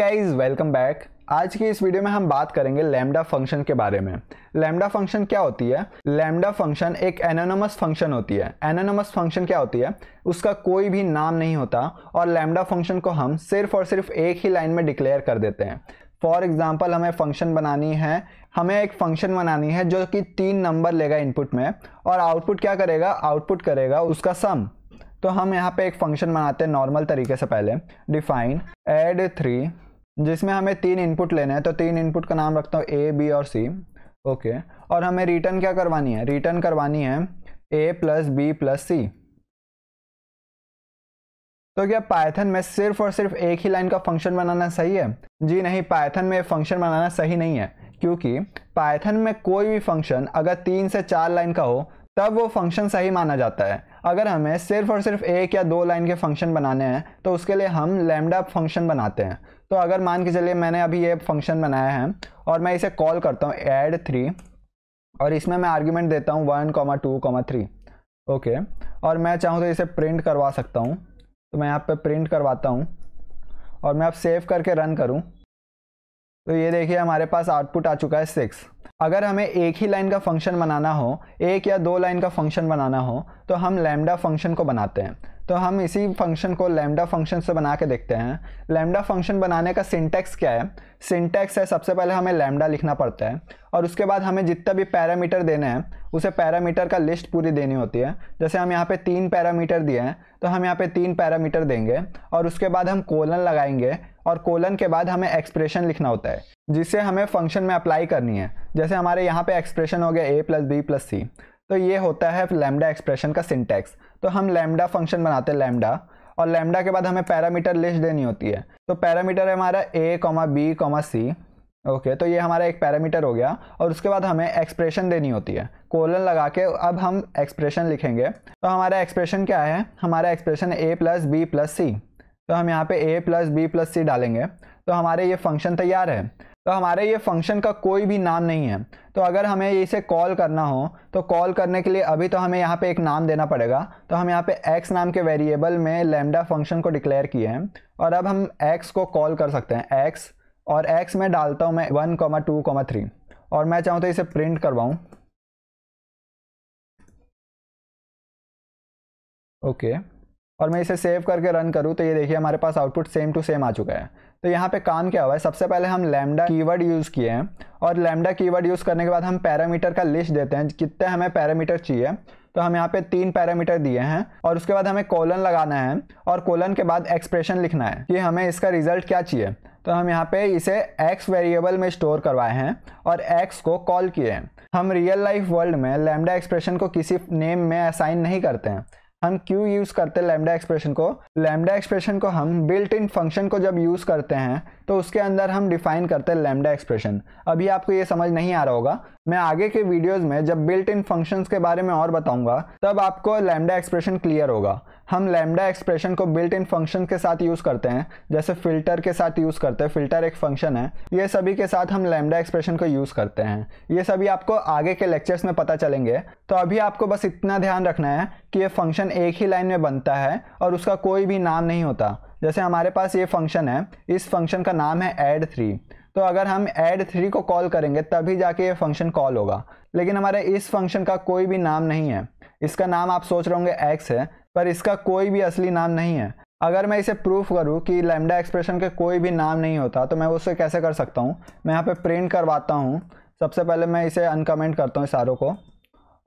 Guys welcome back आज की इस वीडियो में हम बात करेंगे लैम्डा फंक्शन के बारे में लैम्डा फंक्शन क्या होती है लैम्डा फंक्शन एक एनोनमस फंक्शन होती है एनोनमस फंक्शन क्या होती है उसका कोई भी नाम नहीं होता और लैम्डा फंक्शन को हम सिर्फ और सिर्फ एक ही लाइन में डिक्लेयर कर देते हैं फॉर एग्ज़ाम्पल हमें फंक्शन बनानी है हमें एक फंक्शन बनानी है जो कि तीन नंबर लेगा इनपुट में और आउटपुट क्या करेगा आउटपुट करेगा उसका सम तो हम यहाँ पे एक फंक्शन बनाते हैं नॉर्मल तरीके से पहले डिफाइन एड थ्री जिसमें हमें तीन इनपुट लेने हैं तो तीन इनपुट का नाम रखता हूँ ए बी और सी ओके और हमें रिटर्न क्या करवानी है रिटर्न करवानी है A plus B plus C तो क्या पाइथन में सिर्फ और सिर्फ एक ही लाइन का फंक्शन बनाना सही है जी नहीं पाइथन में फंक्शन बनाना सही नहीं है क्योंकि पाइथन में कोई भी फंक्शन अगर तीन से चार लाइन का हो तब वो फंक्शन सही माना जाता है अगर हमें सिर्फ और सिर्फ एक या दो लाइन के फंक्शन बनाने हैं तो उसके लिए हम लैमडा फंक्शन बनाते हैं तो अगर मान के चलिए मैंने अभी ये फंक्शन बनाया है और मैं इसे कॉल करता हूँ एड थ्री और इसमें मैं आर्ग्यूमेंट देता हूँ one comma two comma three okay और मैं चाहूँ तो इसे प्रिंट करवा सकता हूँ तो मैं यहाँ पर प्रिंट करवाता हूँ और मैं अब सेव करके रन करूँ तो ये देखिए हमारे पास आउटपुट आ चुका है सिक्स अगर हमें एक ही लाइन का फंक्शन बनाना हो एक या दो लाइन का फंक्शन बनाना हो तो हम लैमडा फंक्शन को बनाते हैं तो हम इसी फंक्शन को लेमडा फंक्शन से बना के देखते हैं लेमडा फंक्शन बनाने का सिंटेक्स क्या है सिंटेक्स है सबसे पहले हमें लेमडा लिखना पड़ता है और उसके बाद हमें जितना भी पैरामीटर देने हैं उसे पैरामीटर का लिस्ट पूरी देनी होती है जैसे हम यहाँ पे तीन पैरामीटर दिए हैं तो हम यहाँ पे तीन पैरामीटर देंगे और उसके बाद हम कोलन लगाएंगे और कोलन के बाद हमें एक्सप्रेशन लिखना होता है जिसे हमें फंक्शन में अप्लाई करनी है जैसे हमारे यहाँ पे एक्सप्रेशन हो गया A plus B plus C तो ये होता है लैमडा एक्सप्रेशन का सिंटैक्स तो हम लैमडा फंक्शन बनाते हैं लैमडा और लैमडा के बाद हमें पैरामीटर लिस्ट देनी होती है तो पैरामीटर है हमारा A comma B comma C okay तो ये हमारा एक पैरामीटर हो गया और उसके बाद हमें एक्सप्रेशन देनी होती है कोलन लगा के अब हम एक्सप्रेशन लिखेंगे तो हमारा एक्सप्रेशन क्या है हमारा expression A plus B plus C तो हम यहाँ पे A plus B plus C डालेंगे तो हमारे ये फंक्शन तैयार है तो हमारे ये फंक्शन का कोई भी नाम नहीं है तो अगर हमें इसे कॉल करना हो तो कॉल करने के लिए अभी तो हमें यहाँ पे एक नाम देना पड़ेगा तो हम यहाँ पे x नाम के वेरिएबल में लेमडा फंक्शन को डिक्लेयर किए हैं और अब हम x को कॉल कर सकते हैं x और x में डालता हूँ मैं one comma two comma three और मैं चाहूँ तो इसे प्रिंट करवाऊँ ओके और मैं इसे सेव करके रन करूँ तो ये देखिए हमारे पास आउटपुट सेम टू सेम आ चुका है तो यहाँ पे काम क्या हुआ है सबसे पहले हम लैमडा कीवर्ड यूज़ किए हैं और लैमडा कीवर्ड यूज़ करने के बाद हम पैरामीटर का लिस्ट देते हैं कितने हमें पैरामीटर चाहिए तो हम यहाँ पे तीन पैरामीटर दिए हैं और उसके बाद हमें कोलन लगाना है और कोलन के बाद एक्सप्रेशन लिखना है कि हमें इसका रिजल्ट क्या चाहिए तो हम यहाँ पे इसे एक्स वेरिएबल में स्टोर करवाए हैं और एक्स को कॉल किए हैं हम रियल लाइफ वर्ल्ड में लैमडा एक्सप्रेशन को किसी नेम में असाइन नहीं करते हैं हम क्यों यूज़ करते हैं लैमडा एक्सप्रेशन को लैमडा एक्सप्रेशन को हम बिल्ट इन फंक्शन को जब यूज़ करते हैं तो उसके अंदर हम डिफाइन करते हैं लैमडा एक्सप्रेशन अभी आपको ये समझ नहीं आ रहा होगा मैं आगे के वीडियोस में जब बिल्ट इन फंक्शंस के बारे में और बताऊंगा तब आपको लैमडा एक्सप्रेशन क्लियर होगा हम लैमडा एक्सप्रेशन को बिल्ट इन फंक्शन के साथ यूज़ करते हैं जैसे फिल्टर के साथ यूज़ करते हैं फिल्टर एक फंक्शन है ये सभी के साथ हम लैमडा एक्सप्रेशन को यूज़ करते हैं ये सभी आपको आगे के लेक्चर्स में पता चलेंगे तो अभी आपको बस इतना ध्यान रखना है कि ये फंक्शन एक ही लाइन में बनता है और उसका कोई भी नाम नहीं होता जैसे हमारे पास ये फंक्शन है इस फंक्शन का नाम है एड थ्री तो अगर हम एड थ्री को कॉल करेंगे तभी जाके ये फंक्शन कॉल होगा लेकिन हमारे इस फंक्शन का कोई भी नाम नहीं है इसका नाम आप सोच रहे होंगे एक्स है पर इसका कोई भी असली नाम नहीं है अगर मैं इसे प्रूफ करूँ कि लैमडा एक्सप्रेशन के कोई भी नाम नहीं होता तो मैं उससे कैसे कर सकता हूँ मैं यहाँ पे प्रिंट करवाता हूँ सबसे पहले मैं इसे अनकमेंट करता हूँ सारों को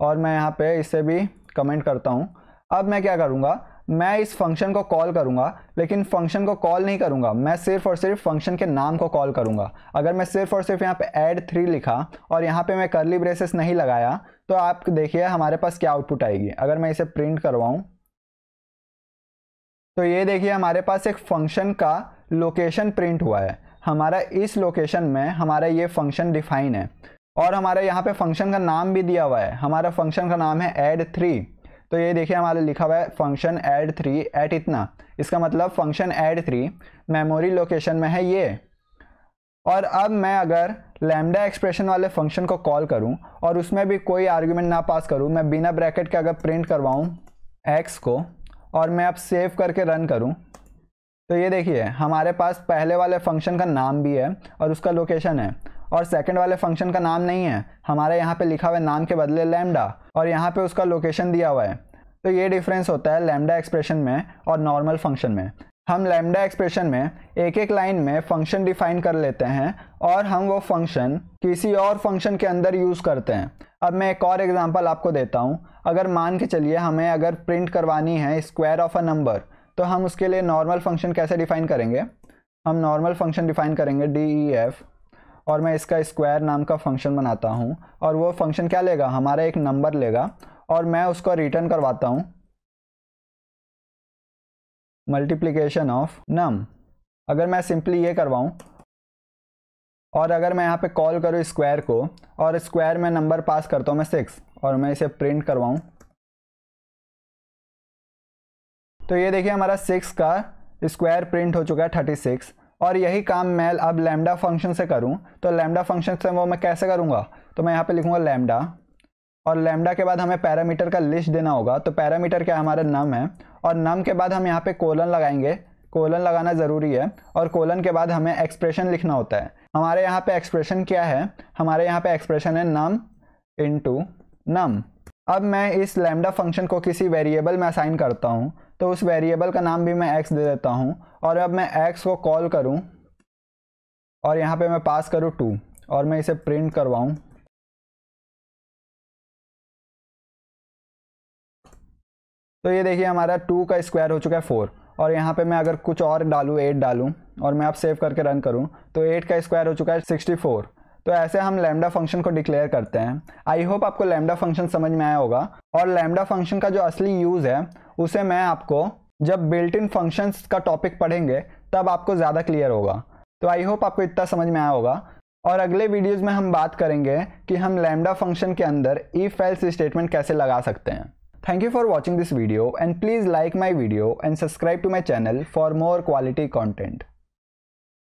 और मैं यहाँ पे इसे भी कमेंट करता हूँ अब मैं क्या करूँगा मैं इस फंक्शन को कॉल करूँगा लेकिन फंक्शन को कॉल नहीं करूँगा मैं सिर्फ और सिर्फ फंक्शन के नाम को कॉल करूँगा अगर मैं सिर्फ और सिर्फ यहाँ पे एड थ्री लिखा और यहाँ पे मैं करली ब्रेसेस नहीं लगाया तो आप देखिए हमारे पास क्या आउटपुट आएगी अगर मैं इसे प्रिंट करवाऊँ तो ये देखिए हमारे पास एक फंक्शन का लोकेशन प्रिंट हुआ है हमारा इस लोकेशन में हमारा ये फंक्शन डिफाइन है और हमारे यहाँ पे फंक्शन का नाम भी दिया हुआ है हमारा फंक्शन का नाम है एड थ्री तो ये देखिए हमारा लिखा हुआ है फंक्शन एड थ्री एट इतना इसका मतलब function add three memory location में है ये और अब मैं अगर लैमडा एक्सप्रेशन वाले फंक्शन को कॉल करूँ और उसमें भी कोई आर्ग्यूमेंट ना पास करूँ मैं बिना ब्रैकेट के अगर प्रिंट करवाऊँ एक्स को और मैं अब सेव करके रन करूँ तो ये देखिए हमारे पास पहले वाले फंक्शन का नाम भी है और उसका लोकेशन है और सेकंड वाले फंक्शन का नाम नहीं है हमारे यहाँ पे लिखा हुआ है नाम के बदले लैमडा और यहाँ पे उसका लोकेशन दिया हुआ है तो ये डिफरेंस होता है लैमडा एक्सप्रेशन में और नॉर्मल फंक्शन में हम लैम्डा एक्सप्रेशन में एक एक लाइन में फंक्शन डिफाइन कर लेते हैं और हम वो फंक्शन किसी और फंक्शन के अंदर यूज़ करते हैं अब मैं एक और एग्जांपल आपको देता हूँ अगर मान के चलिए हमें अगर प्रिंट करवानी है स्क्वायर ऑफ अ नंबर तो हम उसके लिए नॉर्मल फंक्शन कैसे डिफाइन करेंगे हम नॉर्मल फंक्शन डिफाइन करेंगे डी ई एफ और मैं इसका स्क्वायर नाम का फंक्शन बनाता हूँ और वो फंक्शन क्या लेगा हमारा एक नंबर लेगा और मैं उसको रिटर्न करवाता हूँ मल्टीप्लीकेशन ऑफ नम अगर मैं सिंपली ये करवाऊँ और अगर मैं यहाँ पे कॉल करूँ स्क्वायर को और स्क्वायर में नंबर पास करता हूँ मैं सिक्स और मैं इसे प्रिंट करवाऊँ तो ये देखिए हमारा सिक्स का स्क्वायर प्रिंट हो चुका है थर्टी सिक्स और यही काम मैं अब लैमडा फंक्शन से करूँ तो लैमडा फंक्शन से वो मैं कैसे करूँगा तो मैं यहाँ पे लिखूँगा लैमडा और लैमडा के बाद हमें पैरामीटर का लिस्ट देना होगा तो पैरामीटर क्या हमारा नम है और नम के बाद हम यहाँ पे कोलन लगाएंगे कोलन लगाना ज़रूरी है और कोलन के बाद हमें एक्सप्रेशन लिखना होता है हमारे यहाँ पे एक्सप्रेशन क्या है हमारे यहाँ पे एक्सप्रेशन है नम इंटू नम अब मैं इस लैमडा फंक्शन को किसी वेरिएबल में असाइन करता हूँ तो उस वेरिएबल का नाम भी मैं एक्स दे देता हूँ और अब मैं एक्स को कॉल करूँ और यहाँ पे मैं पास करूँ टू और मैं इसे प्रिंट करवाऊँ तो ये देखिए हमारा टू का स्क्वायर हो चुका है फोर और यहाँ पे मैं अगर कुछ और डालूँ एट डालूँ और मैं आप सेव करके रन करूँ तो एट का स्क्वायर हो चुका है सिक्सटी फोर तो ऐसे हम लैमडा फंक्शन को डिक्लेयर करते हैं आई होप आपको लैमडा फंक्शन समझ में आया होगा और लैमडा फंक्शन का जो असली यूज़ है उसे मैं आपको जब बिल्ट इन फंक्शन का टॉपिक पढ़ेंगे तब आपको ज़्यादा क्लियर होगा तो आई होप आपको इतना समझ में आया होगा और अगले वीडियोज़ में हम बात करेंगे कि हम लैमडा फंक्शन के अंदर ई फेल्स स्टेटमेंट कैसे लगा सकते हैं Thank you for watching this video and please like my video and subscribe to my channel for more quality content.